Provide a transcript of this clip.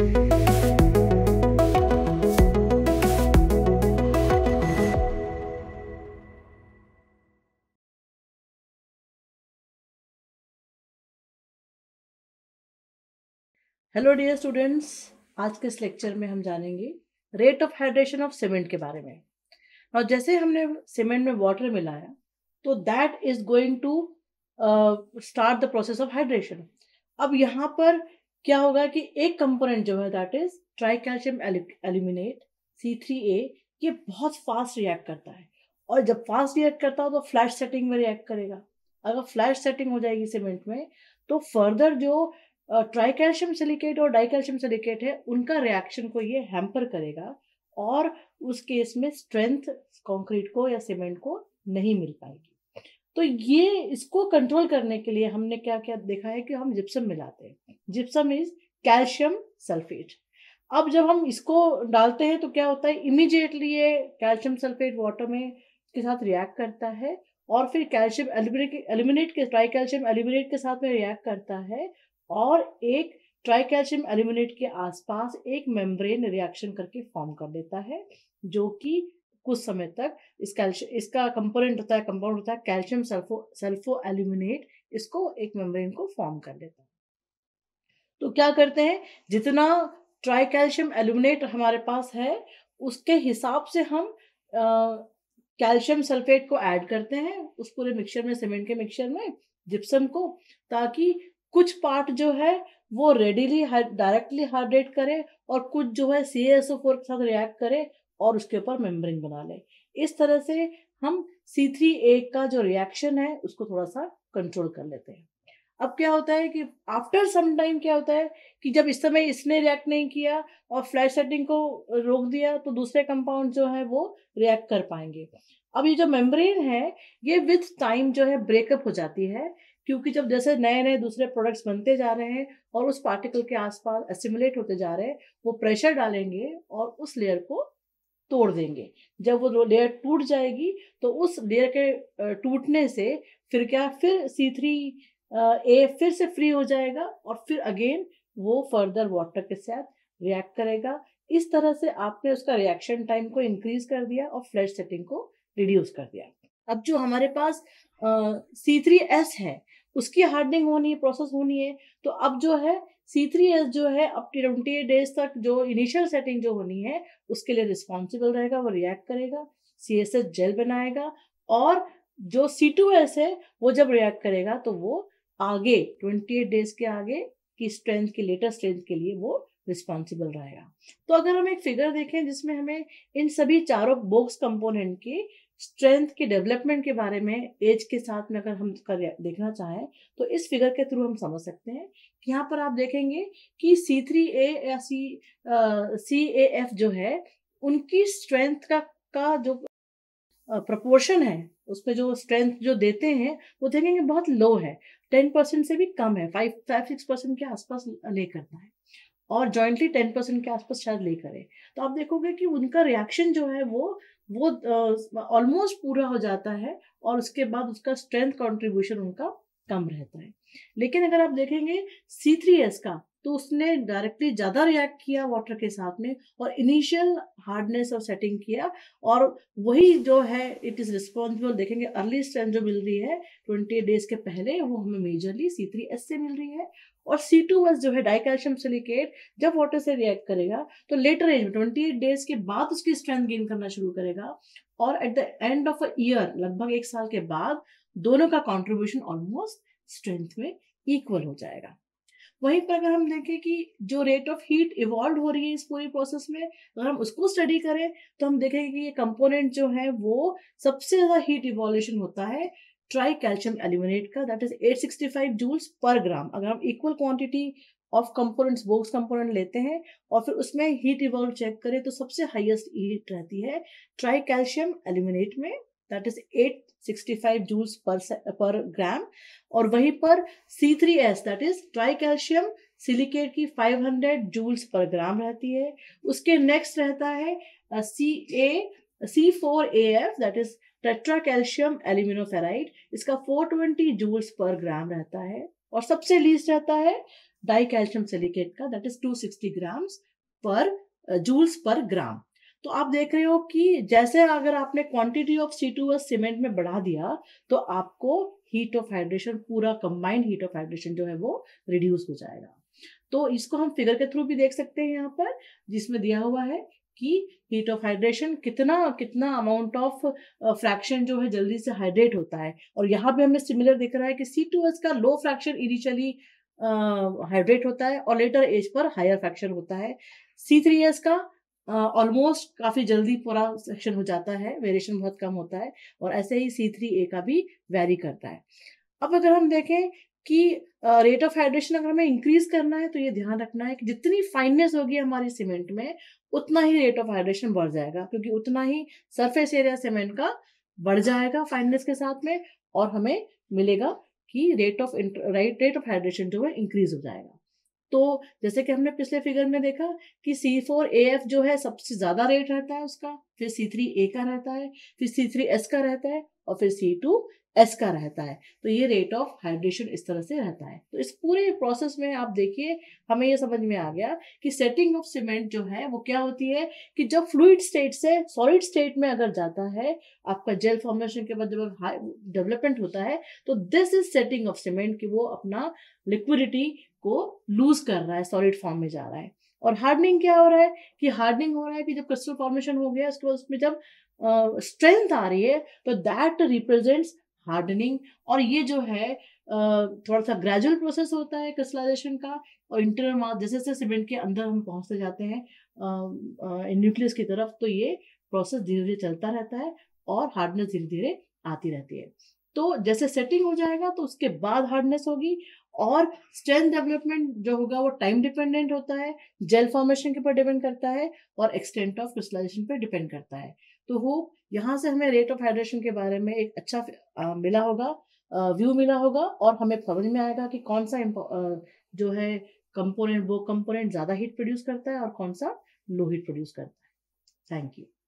hello dear students आज के इस लेक्चर में हम जानेंगे rate of hydration of cement के बारे में और जैसे हमने सीमेंट में वाटर मिलाया तो that is going to start the process of hydration अब यहाँ पर क्या होगा कि एक कंपोनेंट जो है that is try calcium aluminate C three A ये बहुत फास्ट रिएक्ट करता है और जब फास्ट रिएक्ट करता हो तो फ्लैश सेटिंग में रिएक्ट करेगा अगर फ्लैश सेटिंग हो जाएगी सीमेंट में तो फर्दर जो ट्राई कैल्शियम सिलिकेट और डाई कैल्शियम सिलिकेट है उनका रिएक्शन को ये हैम्पर करेगा और उस केस में स्ट्रेंथ कंक्रीट को या सीमेंट को नहीं मिल पाएगी तो ये इसको कंट्रोल करने के लिए हमने क्या क्या देखा है कि हम जिप्सम मिलाते हैं जिप्सम इज कैल्शियम सल्फेट अब जब हम इसको डालते हैं तो क्या होता है इमिजिएटली ये कैल्शियम सल्फेट वाटर में के साथ रिएक्ट करता है और फिर कैल्शियम एलिमिनेट एल्यूमिनेट के ट्राई कैल्शियम एलिमिनेट के साथ में रिएक्ट करता है और एक ट्राई कैल्शियम एलिमिनेट के आसपास एक मेम्ब्रेन रिएक्शन करके फॉर्म कर देता है जो कि कुछ समय तक इस कैल्शियम इसका कंपोनेंट होता है कंपाउंड होता है कैल्शियम सल्फो सल्फो एल्यूमिनेट इसको एक मेम्ब्रेन को फॉर्म कर देता है तो क्या करते हैं जितना ट्राई कैल्शियम एल्यूमिनेट हमारे पास है उसके हिसाब से हम कैल्शियम सल्फेट को ऐड करते हैं उस पूरे मिक्सचर में सीमेंट के मिक्सचर में जिप्सम को ताकि कुछ पार्ट जो है वो रेडीली डायरेक्टली हाइड्रेट करे और कुछ जो है सी एस ओ फोर के साथ रिएक्ट करे और उसके ऊपर मेम्ब्रेन बना ले इस तरह से हम सी थ्री ए का जो रिएक्शन है उसको थोड़ा सा कंट्रोल कर लेते हैं अब क्या होता है कि आफ्टर सम टाइम क्या होता है कि जब इस समय इसने रिएक्ट नहीं किया और फ्लैश सेटिंग को रोक दिया तो दूसरे कंपाउंड जो है वो रिएक्ट कर पाएंगे अब ये जो मेम्ब्रेन है ये विथ टाइम जो है ब्रेकअप हो जाती है क्योंकि जब जैसे नए नए दूसरे प्रोडक्ट्स बनते जा रहे हैं और उस पार्टिकल के आसपास असिमुलेट होते जा रहे हैं वो प्रेशर डालेंगे और उस लेयर को तोड़ देंगे जब वो लेयर टूट जाएगी तो उस लेयर के टूटने से फिर क्या फिर सी थ्री ए फिर से फ्री हो जाएगा और फिर अगेन वो फर्दर वाटर के साथ रिएक्ट करेगा इस तरह से आपने उसका रिएक्शन टाइम को इंक्रीज कर दिया और फ्लैश सेटिंग को रिड्यूस कर दिया अब जो हमारे पास सी थ्री एस है उसकी हार्डनिंग होनी है प्रोसेस होनी है तो अब जो है सी थ्री एस जो है अब ट्वेंटी डेज तक जो इनिशियल सेटिंग जो होनी है उसके लिए रिस्पॉन्सिबल रहेगा वो रिएक्ट करेगा सी एस एस जेल बनाएगा और जो सी टू एस है वो जब रिएक्ट करेगा तो वो आगे ट्वेंटी एट डेज के आगे की स्ट्रेंथ की लेटेस्ट स्ट्रेंथ के लिए वो रिस्पॉन्सिबल रहेगा तो अगर हम एक फिगर देखें जिसमें हमें इन सभी चारों बॉक्स कंपोनेंट की स्ट्रेंथ के डेवलपमेंट के बारे में एज के साथ में अगर हम कर देखना चाहें तो इस फिगर के थ्रू हम समझ सकते हैं कि यहाँ पर आप देखेंगे कि सी थ्री ए या सी सी ए एफ जो है उनकी स्ट्रेंथ का का जो प्रपोर्शन है उसमें जो स्ट्रेंथ जो देते हैं वो देखेंगे बहुत लो है टेन परसेंट से भी कम है फाइव फाइव सिक्स परसेंट के आसपास ले करता है और जॉइंटली टेन परसेंट के आसपास शायद ले करें तो आप देखोगे कि उनका रिएक्शन जो है वो वो ऑलमोस्ट पूरा हो जाता है और उसके बाद उसका स्ट्रेंथ कॉन्ट्रीब्यूशन उनका कम रहता है लेकिन अगर आप देखेंगे C3S का तो उसने डायरेक्टली ज़्यादा रिएक्ट किया वाटर के साथ में और इनिशियल हार्डनेस और सेटिंग किया और वही जो है इट इज़ रिस्पॉन्सिबल देखेंगे अर्ली स्ट्रेंथ जो मिल रही है ट्वेंटी डेज के पहले वो हमें मेजरली सी थ्री एस से मिल रही है और सी टू एस जो है डाइकैल्शियम सिलिकेट जब वाटर से रिएक्ट करेगा तो लेटर एज में ट्वेंटी एट डेज के बाद उसकी स्ट्रेंथ गेन करना शुरू करेगा और at the end of a year लगभग एक साल के बाद दोनों का कॉन्ट्रीब्यूशन ऑलमोस्ट स्ट्रेंथ में इक्वल हो जाएगा वहीं पर अगर हम देखें कि जो रेट ऑफ हीट इवॉल्व हो रही है इस पूरी प्रोसेस में अगर हम उसको स्टडी करें तो हम देखेंगे कि ये कंपोनेंट जो है वो सबसे ज़्यादा हीट इवॉल्यूशन होता है ट्राई कैल्शियम एल्यूमिनेट का that is 865 joules per gram अगर हम equal quantity of components Bogue's component लेते हैं और फिर उसमें हीट इवॉल्व चेक करें तो सबसे हाईएस्ट हीट रहती है ट्राई कैल्शियम एल्यूमिनेट में that is 865 joules per per gram और वहीं पर C three S that is try calcium silicate की 500 जूल्स पर ग्राम रहती है उसके नेक्स्ट रहता है C A C four A F that is tetra calcium aluminoferrite इसका 420 जूल्स पर ग्राम रहता है और सबसे लीस्ट रहता है डाई कैल्शियम सिलिकेट का that is 260 grams per joules per gram तो आप देख रहे हो कि जैसे अगर आपने quantity of C two cement में बढ़ा दिया तो आपको हीट ऑफ हाइड्रेशन पूरा कंबाइंड हीट ऑफ हाइड्रेशन जो है वो रिड्यूस हो जाएगा तो इसको हम फिगर के थ्रू भी देख सकते हैं यहाँ पर जिसमें दिया हुआ है कि हीट ऑफ हाइड्रेशन कितना कितना अमाउंट ऑफ फ्रैक्शन जो है जल्दी से हाइड्रेट होता है और यहाँ पे हमें सिमिलर दिख रहा है कि सी टू एस का लो फ्रैक्शन इनिशियली हाइड्रेट होता है और लेटर एज पर हायर फ्रैक्शन होता है सी थ्री एस का ऑलमोस्ट काफी जल्दी पूरा सेक्शन हो जाता है वेरिएशन बहुत कम होता है और ऐसे ही सी थ्री ए का भी वेरी करता है अब अगर हम देखें कि रेट ऑफ हाइड्रेशन अगर हमें इंक्रीज करना है तो ये ध्यान रखना है कि जितनी फाइननेस होगी हमारी सीमेंट में उतना ही रेट ऑफ हाइड्रेशन बढ़ जाएगा क्योंकि उतना ही सरफेस एरिया सीमेंट का बढ़ जाएगा फाइननेस के साथ में और हमें मिलेगा कि rate of rate of hydration जो है इंक्रीज हो जाएगा तो जैसे कि हमने पिछले फिगर में देखा कि सी फोर ए एफ जो है सबसे ज्यादा रेट रहता है उसका फिर सी थ्री ए का रहता है फिर सी थ्री एस का रहता है और फिर सी टू एस का रहता है तो ये रेट ऑफ हाइड्रेशन इस तरह से रहता है तो इस पूरे प्रोसेस में आप देखिए हमें ये समझ में आ गया कि सेटिंग ऑफ सीमेंट जो है वो क्या होती है कि जब फ्लूड स्टेट से सॉलिड स्टेट में अगर जाता है आपका जेल फॉर्मेशन के बाद जब डेवलपमेंट होता है तो this is setting of cement कि वो अपना लिक्विडिटी को लूज कर रहा है सॉलिड फॉर्म में जा रहा है और हार्डनिंग क्या हो रहा है कि हार्डनिंग हो रहा है कि जब क्रिस्टल फॉर्मेशन हो गया उसके बाद उसमें जब स्ट्रेंथ uh, आ रही है तो दैट रिप्रेजेंट्स हार्डनिंग और ये जो है uh, थोड़ा सा ग्रेजुअल प्रोसेस होता है क्रिस्टलाइजेशन का और इंटरनल मास जैसे जैसे सीमेंट के अंदर हम पहुंचते जाते हैं न्यूक्लियस uh, की तरफ तो ये प्रोसेस धीरे धीरे चलता रहता है और हार्डनेस धीरे धीरे आती रहती है तो जैसे सेटिंग हो जाएगा तो उसके बाद हार्डनेस होगी और स्ट्रेंथ डेवलपमेंट जो होगा वो टाइम डिपेंडेंट होता है जेल फॉर्मेशन के ऊपर डिपेंड करता है और एक्सटेंट ऑफ क्रिस्टलाइजेशन पर डिपेंड करता है तो होप यहाँ से हमें रेट ऑफ हाइड्रेशन के बारे में एक अच्छा आ, मिला होगा व्यू मिला होगा और हमें समझ में आएगा कि कौन सा आ, जो है कंपोनेंट वो कंपोनेंट ज़्यादा हीट प्रोड्यूस करता है और कौन सा लो हीट प्रोड्यूस करता है थैंक यू